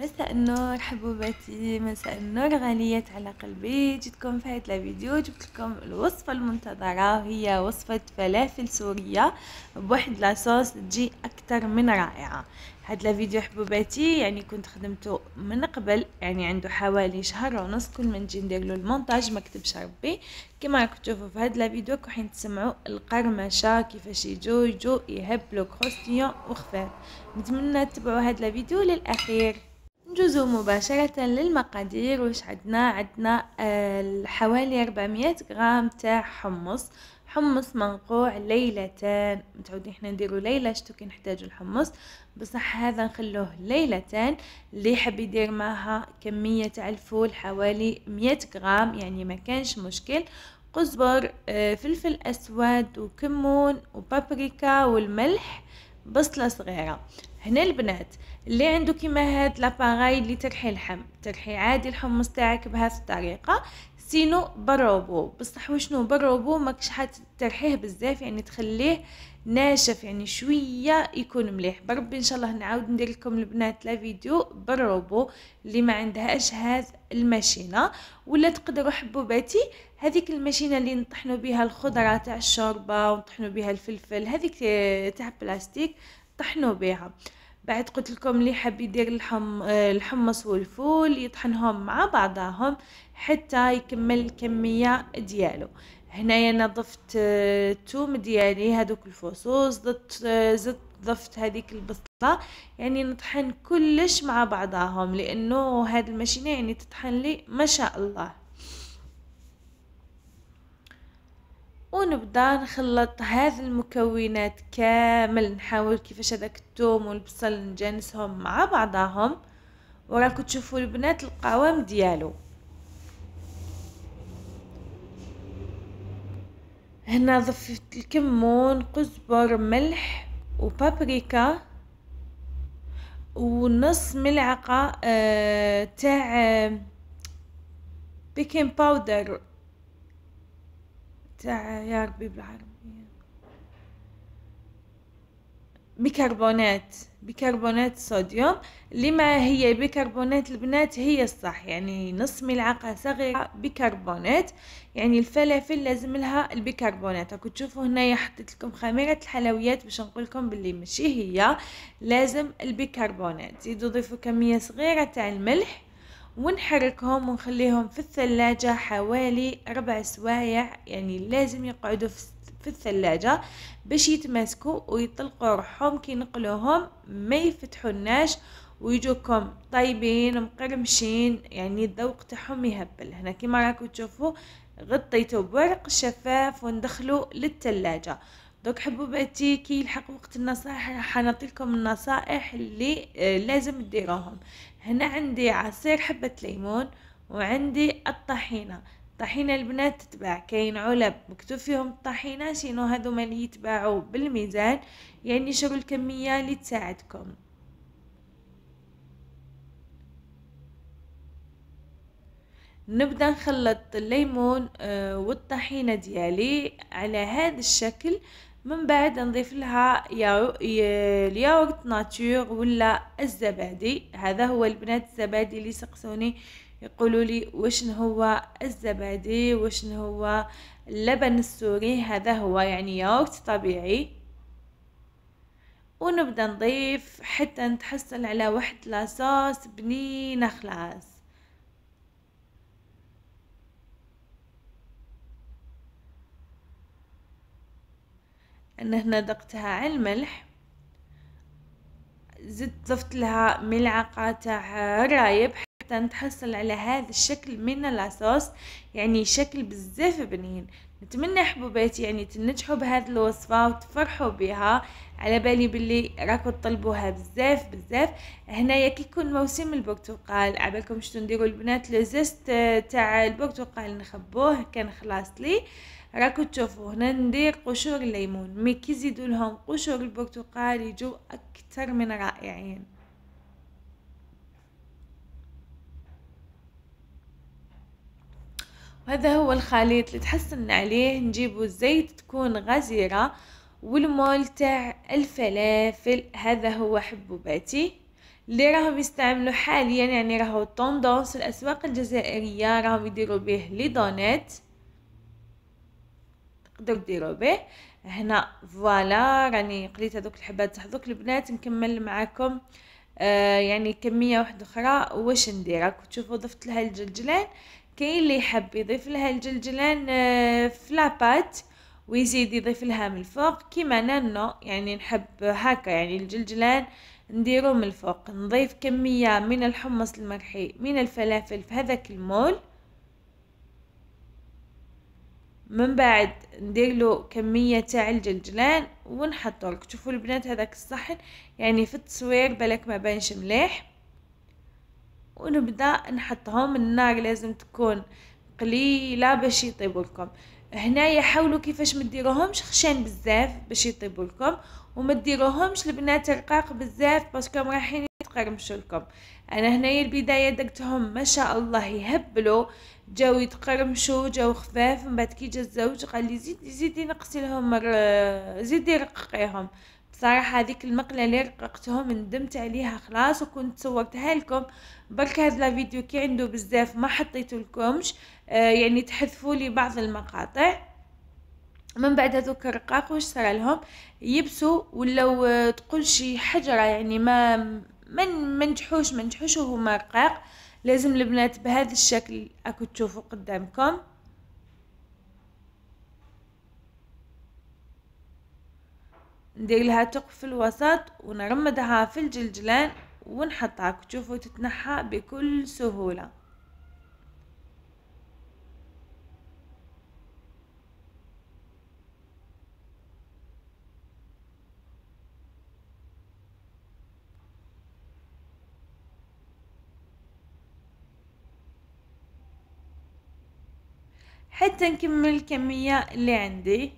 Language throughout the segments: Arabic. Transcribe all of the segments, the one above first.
مساء النور حبوباتي مساء النور غاليات على قلبي جيتكم في هذا الفيديو جبت لكم الوصفة المنتظرة وهي وصفة فلافل سورية بواحد لاصوص تجي أكثر من رائعة هذا الفيديو حبوباتي يعني كنت خدمته من قبل يعني عنده حوالي شهر ونص كل ما نجي ندير له المونتاج ما كتبش ربي كما راكم تشوفوا في هذا الفيديو راكم تسمعوا القرمشه كيفاش يجو يجو يهبلوا كروستيون وخفاف نتمنى تتبعوا هذا الفيديو للاخير نجوزو مباشرة للمقادير واش عندنا عندنا آه، حوالي 400 غرام تاع حمص حمص منقوع ليلتان متعودين حنا نديرو ليله شتو كي نحتاجو الحمص بصح هذا نخلوه ليلتان اللي يحب يدير معها كميه تاع الفول حوالي 100 غرام يعني ما كانش مشكل قزبر آه، فلفل اسود وكمون وبابريكا والملح بصله صغيره هنا البنات اللي عنده كيما هاد لاباغاي اللي ترحي الحم ترحي عادي الحمص تاعك بهذه الطريقه سينو بالروبو بصح وشنو بالروبو ماكش حت ترحيه بزاف يعني تخليه ناشف يعني شويه يكون مليح بربي ان شاء الله نعاود ندير لكم البنات لا فيديو بالروبو اللي ما عندهاش هاد الماشينه ولا تقدروا حبوباتي هذيك الماشينه اللي نطحنوا بها الخضره تاع الشوربه ونطحنوا بها الفلفل هذيك تاع بلاستيك طحنوا بها بعد قلت لكم اللي حاب يدير الحم الحمص آه، والفول يطحنهم مع بعضهم حتى يكمل الكميه ديالو هنايا انا ضفت آه، الثوم ديالي هذوك الفصوص ضفت آه، زدت ضفت هذيك البصله يعني نطحن كلش مع بعضهم لانه هاد الماشينه يعني تطحن لي ما شاء الله ونبدا نخلط هذه المكونات كامل نحاول كيفاش هذاك الثوم والبصل نجانسهم مع بعضهم وراكم تشوفوا البنات القوام ديالو هنا ضفت الكمون قزبر ملح وبابريكا ونص ملعقه آه تاع آه، بيكنج باودر تاع يا ربي بالعربية بيكربونات بيكربونات صوديوم لما هي بيكربونات البنات هي الصح يعني نص ملعقة صغيرة بيكربونات يعني الفلافل لازم لها البيكربونات راكو تشوفوا هنايا حطيت لكم خميرة الحلويات باش نقول لكم باللي ماشي هي لازم البيكربونات زيدوا ضيفوا كمية صغيرة تاع الملح ونحركهم ونخليهم في الثلاجة حوالي ربع سوايع يعني لازم يقعدوا في الثلاجة باش يتماسكوا ويطلقوا روحهم كي نقلوهم ما الناش ويجوكم طيبين مقرمشين يعني الذوق تاعهم يهبل هنا كيما راكم تشوفوا غطيته بورق شفاف وندخلو للثلاجة دوك حبوباتي كي يلحق وقت النصائح نعطي لكم النصائح اللي آه، لازم ديروهم هنا عندي عصير حبه ليمون وعندي الطحينه طحينة البنات تتباع كاين علب مكتوب فيهم الطحينة شنو هذوما اللي يتباعوا بالميزان يعني شغل الكميه اللي تساعدكم نبدا نخلط الليمون آه، والطحينه ديالي على هذا الشكل من بعد نضيف لها الياغورت ناتور ولا الزبادي هذا هو البنات الزبادي اللي سقسوني يقولوا لي واش هو الزبادي واش هو اللبن السوري هذا هو يعني ياغورت طبيعي ونبدا نضيف حتى نتحصل على واحد لاصوص بنينه خلاص ان هنا ضقتها على الملح زدت ضفت لها ملعقة تاع رايب حتى نتحصل على هذا الشكل من لاصوص يعني شكل بزاف بنين نتمنى حبوباتي يعني تنجحوا بهاد الوصفة وتفرحوا بها على بالي باللي راكو تطلبوها بزاف بزاف هنايا كيكون موسم البرتقال عبالكم شتو نديروا البنات لزست آه، تاع البرتقال نخبوه كان خلاص لي راكو تشوفوا هنا ندير قشور الليمون مي كي لهم قشور البرتقال يجوا اكثر من رائعين وهذا هو الخليط اللي تحصلنا عليه نجيبو زيت تكون غزيرة والمول تاع الفلافل هذا هو حبوباتي اللي راهم يستعملوا حاليا يعني راهو طوندونس الاسواق الجزائريه راهم يديروا به لي دونات تقدروا ديروا به هنا فوالا راني قليت هذوك الحبات تاع هذوك البنات نكمل معاكم آه يعني كميه واحده اخرى واش ندير راكم تشوفوا ضفت لها الجلجلان كاين اللي يحب يضيف لها الجلجلان آه، فلابات ويزيد يضيف لها من الفوق كيما انا نو يعني نحب هكا يعني الجلجلان نديرو من الفوق نضيف كمية من الحمص المرحي من الفلافل في هذاك المول من بعد ندير له كمية تاع الجلجلان ونحطو لك تشوفوا البنات هذاك الصحن يعني في التصوير بالك ما بانش مليح ونبدا نحطهم النار لازم تكون قليله باش يطيبوا لكم هنايا حاولوا كيفاش ما ديروهمش خشان بزاف باش يطيبوا لكم وما ديروهمش البنات رقاق بزاف باسكو رايحين يتقرمشوا لكم انا هنايا البدايه دقتهم ما شاء الله يهبلوا جاو يتقرمشوا جاو خفاف من بعد كي جا الزوج قال لي زيدي زيدي نقصي لهم زيدي رققيهم صراحة هذيك المقلة اللي رققتهم ندمت عليها خلاص وكنت صورتها لكم برك هذا الفيديو كي عنده بزاف ما حطيت لكمش آه، يعني تحذفوا لي بعض المقاطع من بعد هذوك الرقاق واش صرا لهم يبسوا ولاو آه، تقول شي حجره يعني ما من منجحوش منجحوش وهما رقاق لازم البنات بهذا الشكل اكو تشوفوا قدامكم ندير لها ثقب في الوسط ونرمدها في الجلجلان ونحطها تشوفوا تتنحى بكل سهوله حتى نكمل الكمية اللي عندي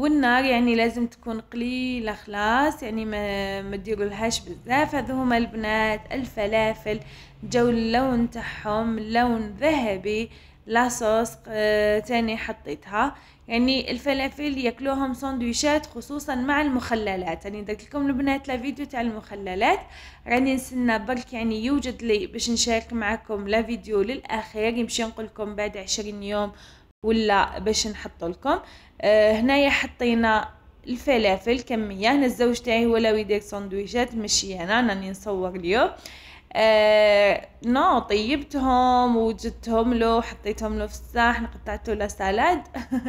والنار يعني لازم تكون قليلة خلاص يعني ما, ما ديروا لهاش بزاف هذو هما البنات الفلافل جاو اللون تاعهم لون ذهبي لاصوص آه تاني حطيتها يعني الفلافل ياكلوهم سندويشات خصوصا مع المخللات يعني درت لكم البنات لا فيديو تاع المخللات راني نستنى برك يعني يوجد لي باش نشارك معكم لا فيديو للاخير يمشي نقول لكم بعد عشرين يوم ولا باش نحطو لكم آه، هنايا حطينا الفلافل كميه هنا الزوج تاعي هو لا يدير سندويشات ماشي انا راني نصور اليوم آه، نو طيبتهم وجدتهم له حطيتهم له في الصحن قطعت له سالاد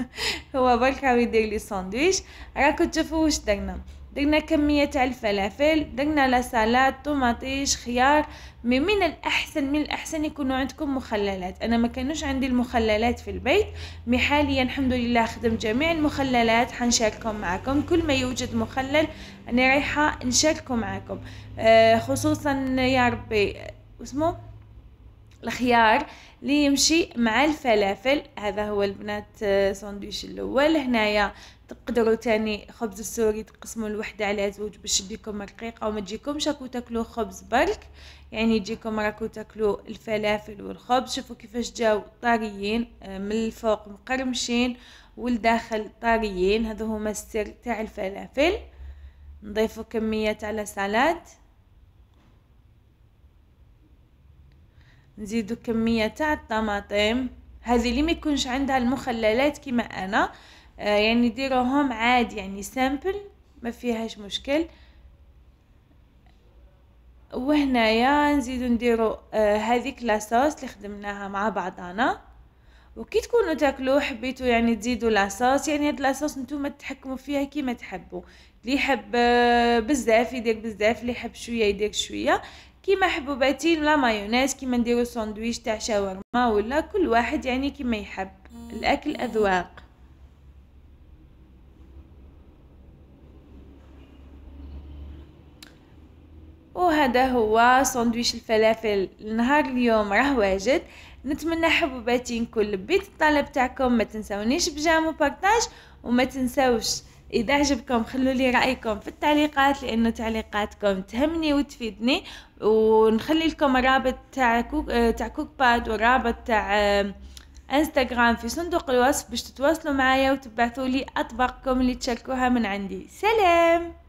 هو بالك يدير لي ساندويش راكم تشوفوا واش درنا درنا كمية تاع الفلافل درنا لا طوماطيش خيار مي من الاحسن من الاحسن يكونوا عندكم مخللات انا ما كانوش عندي المخللات في البيت مي حاليا الحمد لله خدمت جميع المخللات حنشاركهم معكم كل ما يوجد مخلل انا رايحه نشاركه معكم آه، خصوصا يا ربي اسمه الخيار اللي يمشي مع الفلافل هذا هو البنات آه، ساندويش الاول هنايا تقدروا تاني خبز السوري تقسموا الوحدة على زوج باش تجيكم رقيقة وما تجيكمش راكو تاكلوا خبز برك يعني يجيكم راكو تاكلوا الفلافل والخبز شوفوا كيفاش جاو طاريين آه، من الفوق مقرمشين والداخل طاريين هذا هما السر تاع الفلافل نضيفوا كمية على سلاد نزيدوا كمية تاع الطماطم هذه اللي ما يكونش عندها المخللات كما انا آه، يعني ديروهم عادي يعني سامبل ما فيهاش مشكل وهنايا نزيدو نديرو آه، هذيك لاصوص اللي خدمناها مع بعضنا وكي تكونوا تاكلوا حبيتوا يعني تزيدوا لاصوص يعني هاد لاصوص نتوما تحكموا فيها كيما تحبوا اللي يحب آه، بزاف يدير بزاف اللي يحب شويه يدير شويه كيما حبوباتين ولا مايونيز كيما نديرو ساندويش تاع شاورما ولا كل واحد يعني كيما يحب الاكل اذواق وهذا هو سندويش الفلافل لنهار اليوم راه واجد نتمنى حبوباتي نكون لبيت الطلب تاعكم ما تنسونيش بجام وبارطاج وما تنسوش اذا عجبكم خلوا لي رايكم في التعليقات لانه تعليقاتكم تهمني وتفيدني ونخلي لكم رابط تاع كوك تاع كوك باد ورابط تاع آه، انستغرام في صندوق الوصف باش تتواصلوا معايا وتبعثوا لي اطباقكم اللي تشاركوها من عندي سلام